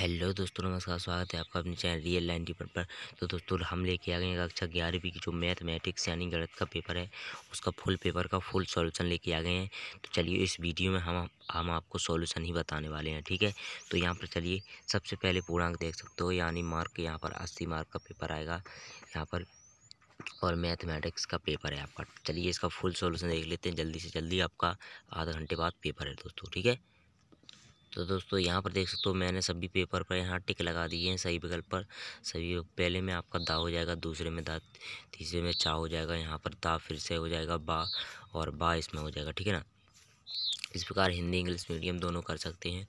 hello दोस्तों नमस्कार स्वागत है आपका अपने चैनल रियल लाइन वन पर तो दोस्तों हम लेके आ गए कक्षा अच्छा ग्यारहवीं की जो मैथमेटिक्स यानी गणित का पेपर है उसका फुल पेपर का फुल सॉल्यूशन लेके आ गए हैं तो चलिए इस वीडियो में हम हम आपको सॉल्यूशन ही बताने वाले हैं ठीक है तो यहाँ पर चलिए सबसे पहले पूर्णांक देख सकते हो यानी मार्क यहाँ पर अस्सी मार्क का पेपर आएगा यहाँ पर और मैथमेटिक्स का पेपर है आपका चलिए इसका फुल सॉल्यूशन देख लेते हैं जल्दी से जल्दी आपका आधा घंटे बाद पेपर है दोस्तों ठीक है तो दोस्तों यहाँ पर देख सकते हो मैंने सभी पेपर पर यहाँ टिक लगा दिए हैं सही विकल्प पर सभी पहले में आपका दा हो जाएगा दूसरे में दा तीसरे में चा हो जाएगा यहाँ पर दा फिर से हो जाएगा बा और बा इसमें हो जाएगा ठीक है ना इस प्रकार हिंदी इंग्लिश मीडियम दोनों कर सकते हैं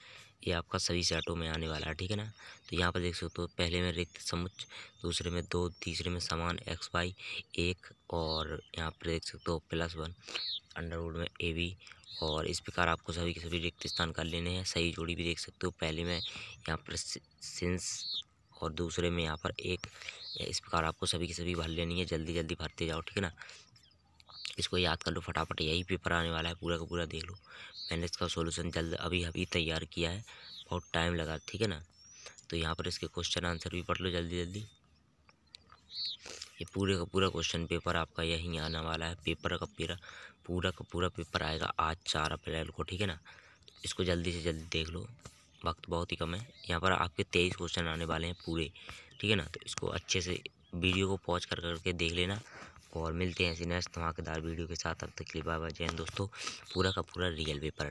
ये आपका सभी सेटों में आने वाला है ठीक है ना तो यहाँ पर देख सकते हो पहले में रिक्त समुच दूसरे में दो तीसरे में समान एक्स वाई एक और यहाँ पर देख सकते हो प्लस वन अंडरवुड में ए वी और इस प्रकार आपको सभी के सभी रिक्त स्थान कर लेने हैं सही जोड़ी भी देख सकते हो पहले में यहाँ पर सिंस और दूसरे में यहाँ पर एक इस प्रकार आपको सभी के सभी भर लेनी है जल्दी जल्दी भरते जाओ ठीक है ना इसको याद कर लो फटाफट यही पेपर आने वाला है पूरा का पूरा देख लो मैंने इसका सोल्यूशन जल्द अभी अभी तैयार किया है बहुत टाइम लगा ठीक है ना तो यहाँ पर इसके क्वेश्चन आंसर भी पढ़ लो जल्दी जल्दी ये पूरे का पूरा क्वेश्चन पेपर आपका यहीं आने वाला है पेपर का पेरा पूरा का पूरा पेपर आएगा आज चार अप्रैल को ठीक है ना इसको जल्दी से जल्दी देख लो वक्त बहुत ही कम है यहाँ पर आपके तेईस क्वेश्चन आने वाले हैं पूरे ठीक है ना तो इसको अच्छे से वीडियो को पॉज कर करके देख लेना और मिलते हैं ऐसे नेक्स्ट धमाकेदार वीडियो के साथ अब तक के लिए बाय बाय जय दोस्तों पूरा का पूरा रियल पेपर